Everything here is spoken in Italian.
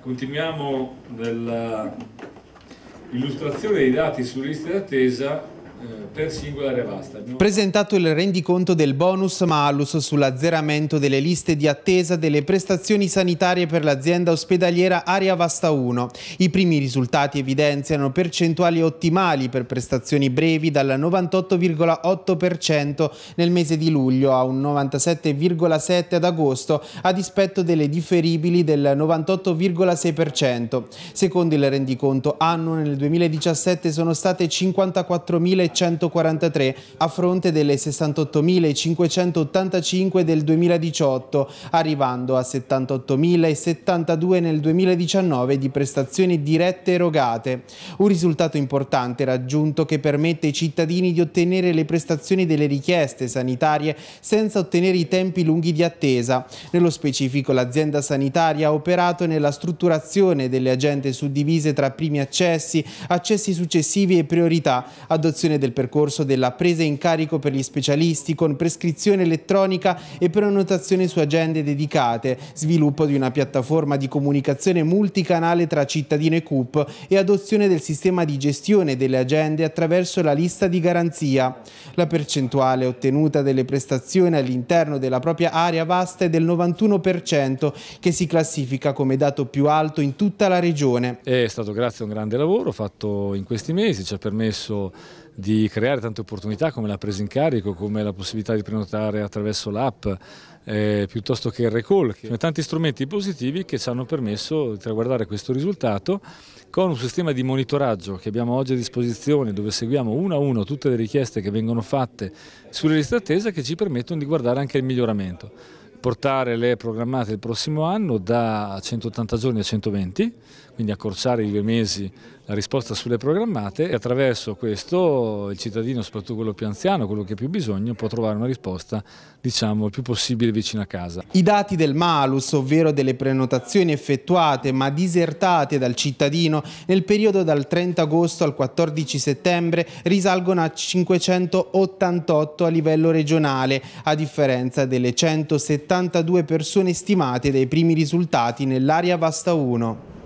Continuiamo nell'illustrazione dei dati sulle liste d'attesa per Singolare Vasta. Presentato il rendiconto del bonus malus sull'azzeramento delle liste di attesa delle prestazioni sanitarie per l'azienda ospedaliera Aria Vasta 1. I primi risultati evidenziano percentuali ottimali per prestazioni brevi dal 98,8% nel mese di luglio a un 97,7% ad agosto a dispetto delle differibili del 98,6%. Secondo il rendiconto annuo nel 2017 sono state 54.000 143 a fronte delle 68.585 del 2018, arrivando a 78.072 nel 2019 di prestazioni dirette erogate. Un risultato importante raggiunto che permette ai cittadini di ottenere le prestazioni delle richieste sanitarie senza ottenere i tempi lunghi di attesa. Nello specifico l'azienda sanitaria ha operato nella strutturazione delle agende suddivise tra primi accessi, accessi successivi e priorità, adozione del percorso della presa in carico per gli specialisti con prescrizione elettronica e prenotazione su agende dedicate, sviluppo di una piattaforma di comunicazione multicanale tra cittadino e CUP e adozione del sistema di gestione delle agende attraverso la lista di garanzia. La percentuale ottenuta delle prestazioni all'interno della propria area vasta è del 91% che si classifica come dato più alto in tutta la regione. È stato grazie a un grande lavoro fatto in questi mesi, ci ha permesso di creare tante opportunità come la presa in carico, come la possibilità di prenotare attraverso l'app, eh, piuttosto che il recall. Sono tanti strumenti positivi che ci hanno permesso di traguardare questo risultato con un sistema di monitoraggio che abbiamo oggi a disposizione dove seguiamo uno a uno tutte le richieste che vengono fatte sulle liste d'attesa che ci permettono di guardare anche il miglioramento. Portare le programmate il prossimo anno da 180 giorni a 120, quindi accorciare i due mesi la risposta sulle programmate e attraverso questo il cittadino, soprattutto quello più anziano, quello che ha più bisogno, può trovare una risposta diciamo il più possibile vicino a casa. I dati del malus, ovvero delle prenotazioni effettuate ma disertate dal cittadino nel periodo dal 30 agosto al 14 settembre risalgono a 588 a livello regionale, a differenza delle 172 persone stimate dai primi risultati nell'area Vasta 1.